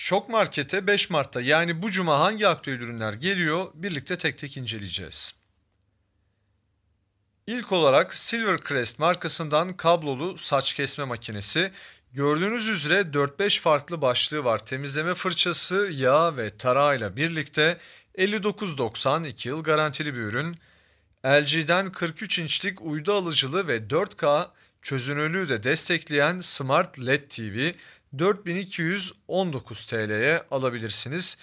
Şok Market'e 5 Mart'ta yani bu cuma hangi aktüel ürünler geliyor birlikte tek tek inceleyeceğiz. İlk olarak Silvercrest markasından kablolu saç kesme makinesi. Gördüğünüz üzere 4-5 farklı başlığı var. Temizleme fırçası, yağ ve tarağıyla birlikte 59.92 yıl garantili bir ürün. LG'den 43 inçlik uydu alıcılı ve 4K çözünürlüğü de destekleyen Smart LED TV 4219 TL'ye alabilirsiniz.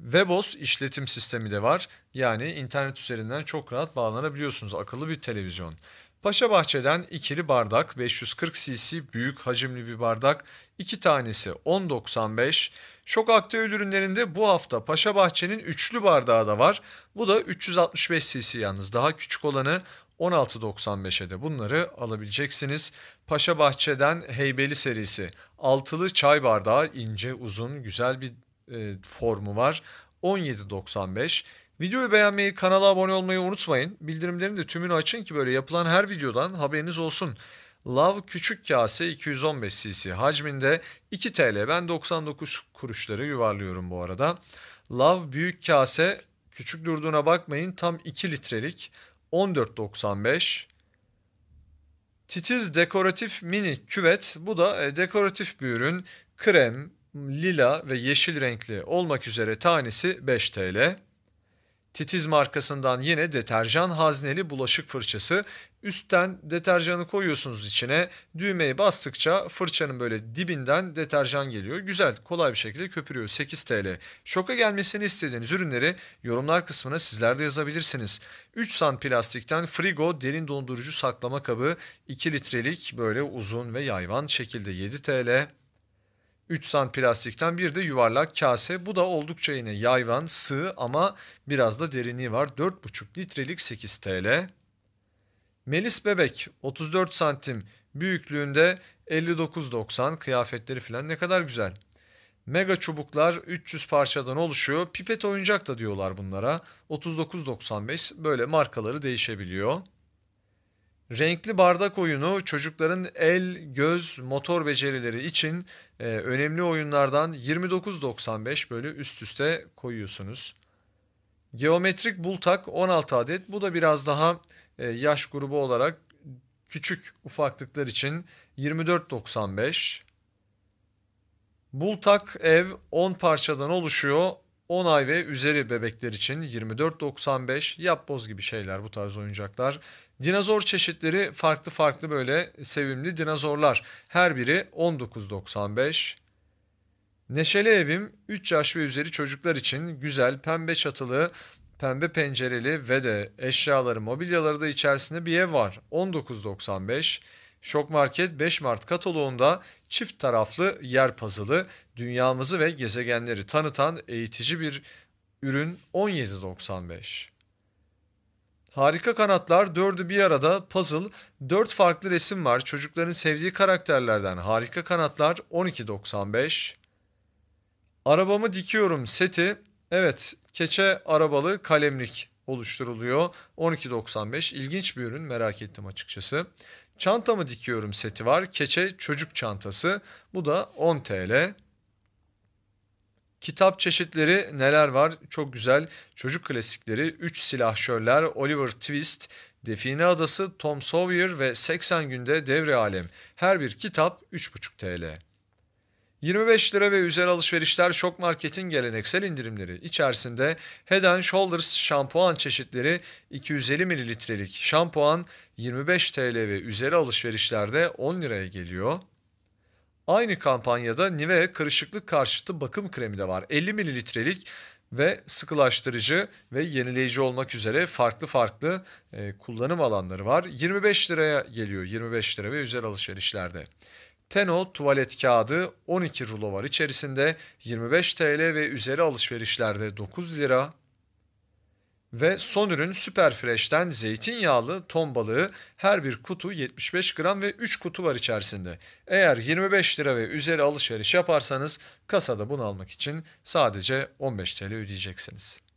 Webos işletim sistemi de var. Yani internet üzerinden çok rahat bağlanabiliyorsunuz. Akıllı bir televizyon. Paşa Bahçe'den ikili bardak 540 cc büyük hacimli bir bardak. iki tanesi 10.95. Şok Aktüel ürünlerinde bu hafta Paşa Bahçe'nin üçlü bardağı da var. Bu da 365 cc yalnız. Daha küçük olanı 16.95'e de bunları alabileceksiniz. Paşa Bahçe'den Heybeli serisi altılı çay bardağı ince uzun güzel bir e, formu var. 17.95 Videoyu beğenmeyi, kanala abone olmayı unutmayın. Bildirimlerin de tümünü açın ki böyle yapılan her videodan haberiniz olsun. Love küçük kase 215 cc hacminde 2 TL. Ben 99 kuruşları yuvarlıyorum bu arada. Love büyük kase küçük durduğuna bakmayın tam 2 litrelik 14.95. Titiz dekoratif mini küvet. Bu da e, dekoratif bir ürün. Krem, lila ve yeşil renkli olmak üzere tanesi 5 TL. Titiz markasından yine deterjan hazneli bulaşık fırçası. Üstten deterjanı koyuyorsunuz içine. düğmeyi bastıkça fırçanın böyle dibinden deterjan geliyor. Güzel, kolay bir şekilde köpürüyor. 8 TL. Şoka gelmesini istediğiniz ürünleri yorumlar kısmına sizler de yazabilirsiniz. 3 san plastikten Frigo derin dondurucu saklama kabı 2 litrelik böyle uzun ve yayvan şekilde 7 TL. 3 san plastikten bir de yuvarlak kase. Bu da oldukça yine yayvan, sığ ama biraz da derinliği var. 4,5 litrelik 8 TL. Melis Bebek 34 santim büyüklüğünde 59.90 kıyafetleri falan ne kadar güzel. Mega çubuklar 300 parçadan oluşuyor. Pipet oyuncak da diyorlar bunlara. 39.95 böyle markaları değişebiliyor. Renkli bardak oyunu çocukların el, göz, motor becerileri için e, önemli oyunlardan 29.95 böyle üst üste koyuyorsunuz. Geometrik bultak 16 adet. Bu da biraz daha e, yaş grubu olarak küçük ufaklıklar için 24.95. Bultak ev 10 parçadan oluşuyor. 10 ay ve üzeri bebekler için 24.95 yapboz gibi şeyler bu tarz oyuncaklar. Dinozor çeşitleri farklı farklı böyle sevimli dinozorlar. Her biri 19.95. Neşeli Evim 3 yaş ve üzeri çocuklar için güzel pembe çatılı, pembe pencereli ve de eşyaları, mobilyaları da içerisinde bir ev var. 19.95. Şok Market 5 Mart kataloğunda çift taraflı yer puzzle'ı dünyamızı ve gezegenleri tanıtan eğitici bir ürün 17.95. Harika Kanatlar dördü bir arada puzzle, 4 farklı resim var. Çocukların sevdiği karakterlerden Harika Kanatlar 12.95. Arabamı dikiyorum seti. Evet, keçe arabalı kalemlik oluşturuluyor. 12.95 ilginç bir ürün merak ettim açıkçası. Çanta mı dikiyorum seti var. Keçe çocuk çantası. Bu da 10 TL. Kitap çeşitleri neler var? Çok güzel. Çocuk klasikleri 3 silahşörler Oliver Twist, Define Adası Tom Sawyer ve 80 günde devre alem. Her bir kitap 3,5 TL. 25 lira ve üzeri alışverişler şok marketin geleneksel indirimleri içerisinde Head and Shoulders şampuan çeşitleri 250 mililitrelik şampuan 25 TL ve üzeri alışverişlerde 10 liraya geliyor. Aynı kampanyada nive kırışıklık karşıtı bakım kremi de var. 50 mililitrelik ve sıkılaştırıcı ve yenileyici olmak üzere farklı farklı e, kullanım alanları var. 25 liraya geliyor 25 lira ve üzeri alışverişlerde. Teno tuvalet kağıdı 12 rulo var içerisinde 25 TL ve üzeri alışverişlerde 9 lira. Ve son ürün Süper Fresh'ten zeytinyağlı ton balığı her bir kutu 75 gram ve 3 kutu var içerisinde. Eğer 25 lira ve üzeri alışveriş yaparsanız kasada bunu almak için sadece 15 TL ödeyeceksiniz.